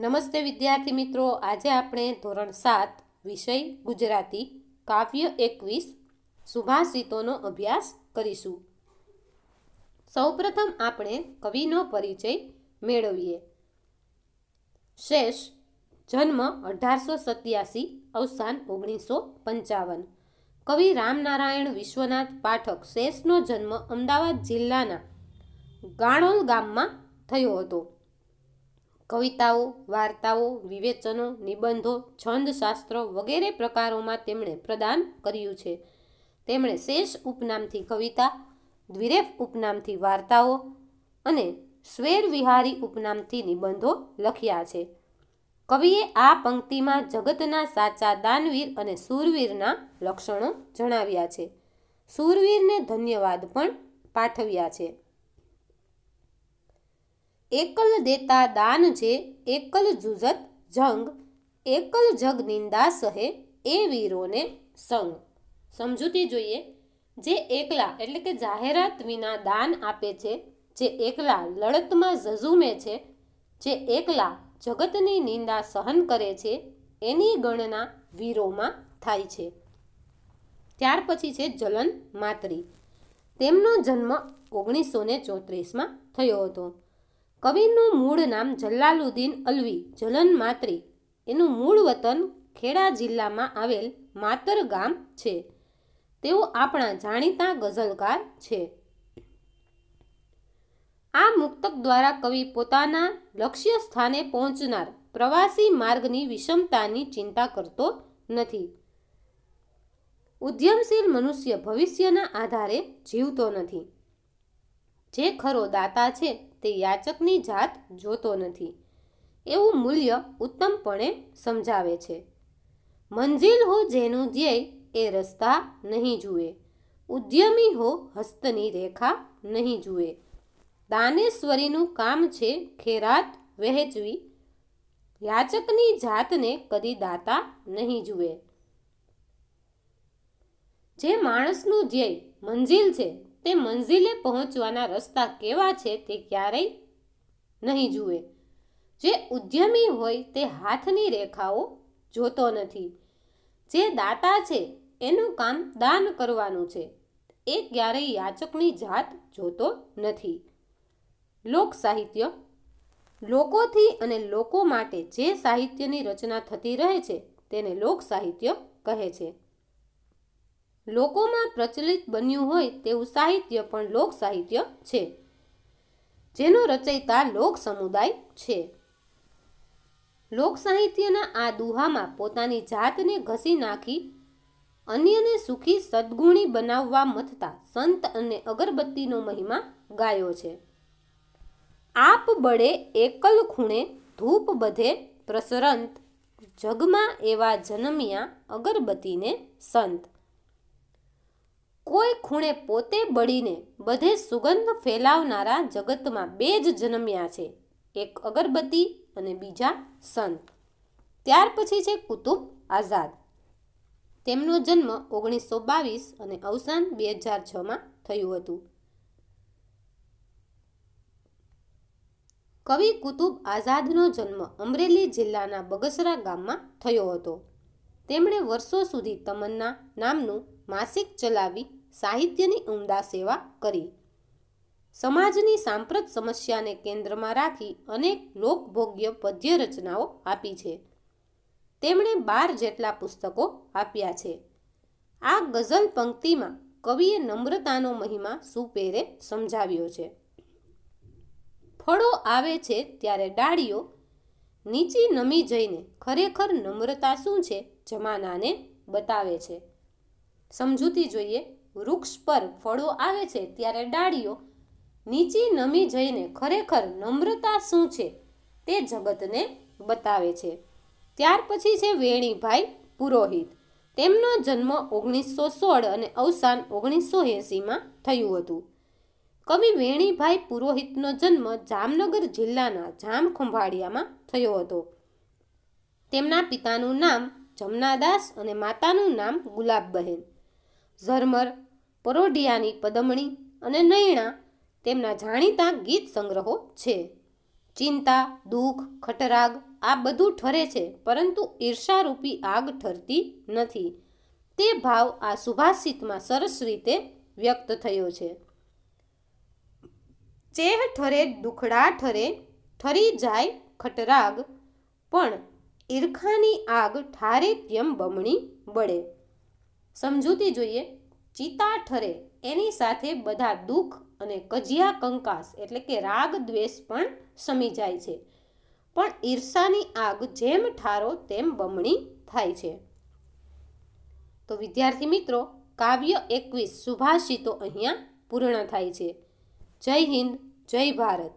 નમસ્તે વિદ્યાર્થી મિત્રો આજે આપણે ધોરણ સાત વિષય ગુજરાતી કાવ્ય એકવીસ સુભાષિતોનો અભ્યાસ કરીશું સૌપ્રથમ આપણે કવિનો પરિચય મેળવીએ શેષ જન્મ અઢારસો સત્યાસી અવસાન ઓગણીસો પંચાવન કવિ રામનારાયણ વિશ્વનાથ પાઠક શેષનો જન્મ અમદાવાદ જિલ્લાના ગાણોલ ગામમાં થયો હતો કવિતાઓ વાર્તાઓ વિવેચનો નિબંધો છંદશાસ્ત્ર વગેરે પ્રકારોમાં તેમણે પ્રદાન કર્યું છે તેમણે શેષ ઉપનામથી કવિતા દ્વિરેફ ઉપનામથી વાર્તાઓ અને સ્વેર વિહારી ઉપનામથી નિબંધો લખ્યા છે કવિએ આ પંક્તિમાં જગતના સાચા દાનવીર અને સૂરવીરના લક્ષણો જણાવ્યા છે સૂરવીરને ધન્યવાદ પણ પાઠવ્યા છે એકલ દેતા દાન જે એકલ જુજત જંગ એકલ જગ નિંદા સહે એ વીરોને સંગ સમજૂતી જોઈએ જે એકલા એટલે કે જાહેરાત વિના દાન આપે છે જે એકલા લડતમાં ઝઝુમે છે જે એકલા જગતની નિંદા સહન કરે છે એની ગણના વીરોમાં થાય છે ત્યાર પછી છે જલન માત્રી તેમનો જન્મ ઓગણીસો ને ચોત્રીસમાં થયો હતો કવિનું મૂળ નામ જલાલુદ્દીન અલવી જલન માત્રી એનું મૂળ વતન ખેડા જિલ્લામાં આવેલ માતર ગામ છે તેઓ આપણા જાણીતા ગઝલકાર છે આ મુક્તક દ્વારા કવિ પોતાના લક્ષ્ય સ્થાને પહોંચનાર પ્રવાસી માર્ગની વિષમતાની ચિંતા કરતો નથી ઉદ્યમશીલ મનુષ્ય ભવિષ્યના આધારે જીવતો નથી જે ખરો દાતા છે તે યાચકની જાત જોતો નથી એવું મૂલ્ય ઉત્તમપણે સમજાવે છે મંજિલ હો જેનું ધ્યેય એ રસ્તા નહીં જુએ ઉદ્યમી હો હસ્તની રેખા નહીં જુએ દાનેશ્વરીનું કામ છે ખેરાત વહેંચવી યાચકની જાતને કદી દાતા નહીં જુએ જે માણસનું ધ્યેય મંજિલ છે તે મંઝિલે પહોંચવાના રસ્તા કેવા છે તે ક્યારેય નહીં જુએ જે ઉદ્યમી હોય તે હાથની રેખાઓ જોતો નથી જે દાતા છે એનું કામ દાન કરવાનું છે એ ક્યારેય યાચકની જાત જોતો નથી લોક સાહિત્ય લોકોથી અને લોકો માટે જે સાહિત્યની રચના થતી રહે છે તેને લોક સાહિત્ય કહે છે લોકોમાં પ્રચલિત બન્યું હોય તેવું સાહિત્ય પણ લોક સાહિત્ય છે જેનો રચયિતા લોક સમુદાય છે લોક સાહિત્યના આ દુહામાં પોતાની જાતને ઘસી નાખી અન્યને સુખી સદગુણી બનાવવા મથતા સંત અને અગરબત્તીનો મહિમા ગાયો છે આપ બળે એકલ ખૂણે ધૂપ બધે પ્રસરંત જગમાં એવા જન્મ્યા અગરબત્તીને સંત કોઈ ખૂણે પોતે બળીને બધે સુગંધ ફેલાવનારા જગતમાં બે જ જન્મ્યા છે એક અગરબત્તી અને બીજા સંત ત્યાર પછી છે કુતુબ આઝાદ તેમનો જન્મ ઓગણીસો બાવીસ અને અવસાન બે હજાર છમાં થયું હતું કવિ કુતુબ આઝાદનો જન્મ અમરેલી જિલ્લાના બગસરા ગામમાં થયો હતો તેમણે વર્ષો સુધી તમન્ના નામનું માસિક ચલાવી સાહિત્યની ઉમદા સેવા કરી સમાજની સાંપ્રત સમસ્યાને કેન્દ્રમાં રાખી અનેક લોકભોગ્ય પદ્ય રચનાઓ આપી છે તેમણે બાર જેટલા પુસ્તકો આપ્યા છે આ ગઝલ પંક્તિમાં કવિએ નમ્રતાનો મહિમા સુપેરે સમજાવ્યો છે ફળો આવે છે ત્યારે ડાળીઓ નીચી નમી જઈને ખરેખર નમ્રતા શું છે જમાનાને બતાવે છે સમજૂતી જોઈએ વૃક્ષ પર ફળો આવે છે ત્યારે ડાળીઓ નીચી નમી જઈને ખરેખર નમ્રતા શું છે તે જગતને બતાવે છે ત્યાર પછી છે વેણીભાઈ પુરોહિત તેમનો જન્મ ઓગણીસો સોળ અને અવસાન ઓગણીસો એંસીમાં થયું હતું કવિ વેણીભાઈ પુરોહિતનો જન્મ જામનગર જિલ્લાના જામખંભાળિયામાં થયો હતો તેમના પિતાનું નામ જમનાદાસ અને માતાનું નામ ગુલાબબહેન ઝરમર પરોઢિયાની પદમણી અને નૈણા તેમના જાણીતા ગીત સંગ્રહો છે ચિંતા દુઃખ ખટરાગ આ બધું ઠરે છે પરંતુ ઈર્ષારૂપી આગ ઠરતી નથી તે ભાવ આ સુભાષિતમાં સરસ રીતે વ્યક્ત થયો છે ચેહ ઠરે દુખડા ઠરે ઠરી જાય ખટરાગ પણ ઈર્ખાની આગ ઠારે તેમ બમણી બળે સમજૂતી જોઈએ ચિતા ઠરે એની સાથે બધા દુઃખ અને કજિયા કંકાસ એટલે કે રાગ દ્વેષ પણ સમી જાય છે પણ ઈર્ષાની આગ જેમ ઠારો તેમ બમણી થાય છે તો વિદ્યાર્થી મિત્રો કાવ્ય એકવીસ સુભાષિતો અહીંયા પૂર્ણ થાય છે જય હિન્દ જય ભારત